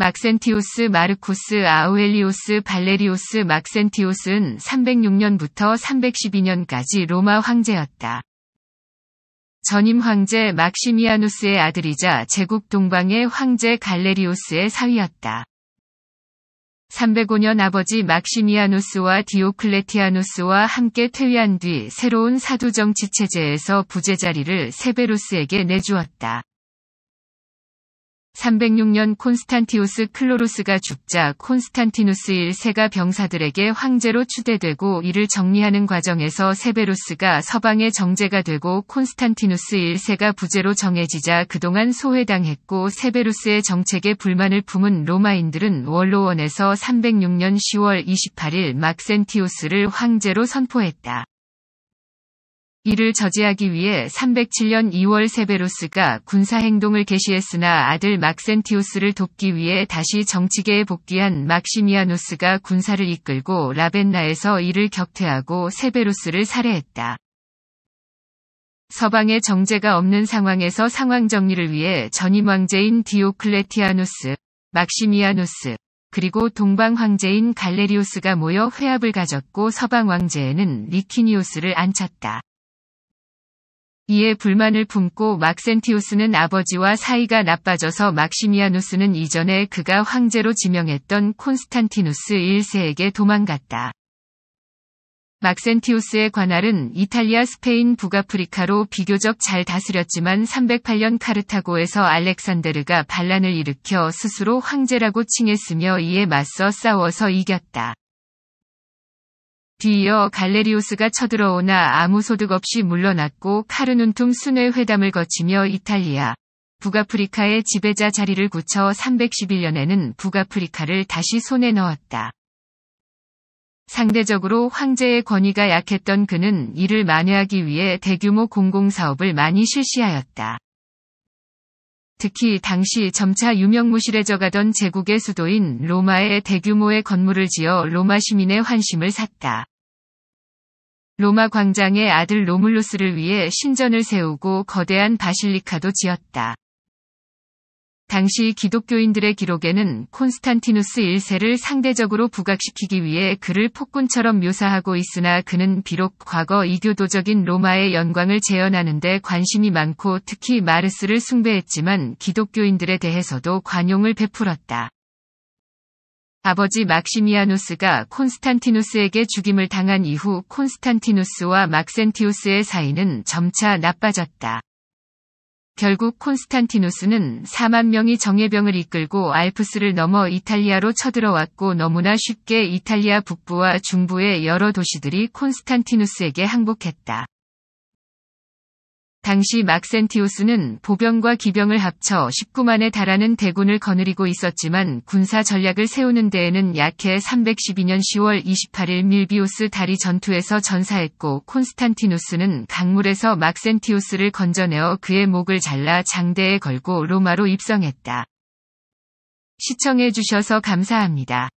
막센티우스 마르쿠스 아우엘리우스발레리우스 막센티우스는 306년부터 312년까지 로마 황제였다. 전임 황제 막시미아누스의 아들이자 제국 동방의 황제 갈레리우스의 사위였다. 305년 아버지 막시미아누스와 디오클레티아누스와 함께 퇴위한 뒤 새로운 사두정치 체제에서 부제자리를 세베루스에게 내주었다. 306년 콘스탄티우스 클로로스가 죽자 콘스탄티누스 1세가 병사들에게 황제로 추대되고 이를 정리하는 과정에서 세베루스가 서방의 정제가 되고 콘스탄티누스 1세가 부제로 정해지자 그동안 소외당했고 세베루스의 정책에 불만을 품은 로마인들은 원로원에서 306년 10월 28일 막센티우스를 황제로 선포했다. 이를 저지하기 위해 307년 2월 세베로스가 군사행동을 개시했으나 아들 막센티우스를 돕기 위해 다시 정치계에 복귀한 막시미아누스가 군사를 이끌고 라벤나에서 이를 격퇴하고 세베로스를 살해했다. 서방의 정제가 없는 상황에서 상황 정리를 위해 전임 왕제인 디오클레티아누스, 막시미아누스, 그리고 동방 황제인 갈레리우스가 모여 회합을 가졌고 서방 왕제에는 리키니우스를 앉혔다. 이에 불만을 품고 막센티우스는 아버지와 사이가 나빠져서 막시미아누스는 이전에 그가 황제로 지명했던 콘스탄티누스 1세에게 도망갔다. 막센티우스의 관할은 이탈리아 스페인 북아프리카로 비교적 잘 다스렸지만 308년 카르타고에서 알렉산데르가 반란을 일으켜 스스로 황제라고 칭했으며 이에 맞서 싸워서 이겼다. 뒤이어 갈레리우스가 쳐들어오나 아무 소득 없이 물러났고 카르눈툼 순회 회담을 거치며 이탈리아, 북아프리카의 지배자 자리를 굳혀 311년에는 북아프리카를 다시 손에 넣었다. 상대적으로 황제의 권위가 약했던 그는 이를 만회하기 위해 대규모 공공사업을 많이 실시하였다. 특히 당시 점차 유명무실해져가던 제국의 수도인 로마의 대규모의 건물을 지어 로마 시민의 환심을 샀다. 로마 광장의 아들 로물루스를 위해 신전을 세우고 거대한 바실리카도 지었다. 당시 기독교인들의 기록에는 콘스탄티누스 1세를 상대적으로 부각시키기 위해 그를 폭군처럼 묘사하고 있으나 그는 비록 과거 이교도적인 로마의 영광을 재현하는데 관심이 많고 특히 마르스를 숭배했지만 기독교인들에 대해서도 관용을 베풀었다. 아버지 막시미아누스가 콘스탄티누스에게 죽임을 당한 이후 콘스탄티누스와 막센티우스의 사이는 점차 나빠졌다. 결국 콘스탄티누스는 4만 명이 정예병을 이끌고 알프스를 넘어 이탈리아로 쳐들어왔고 너무나 쉽게 이탈리아 북부와 중부의 여러 도시들이 콘스탄티누스에게 항복했다. 당시 막센티우스는 보병과 기병을 합쳐 19만에 달하는 대군을 거느리고 있었지만 군사 전략을 세우는 데에는 약해 312년 10월 28일 밀비우스 다리 전투에서 전사했고 콘스탄티누스는 강물에서 막센티우스를 건져내어 그의 목을 잘라 장대에 걸고 로마로 입성했다. 시청해주셔서 감사합니다.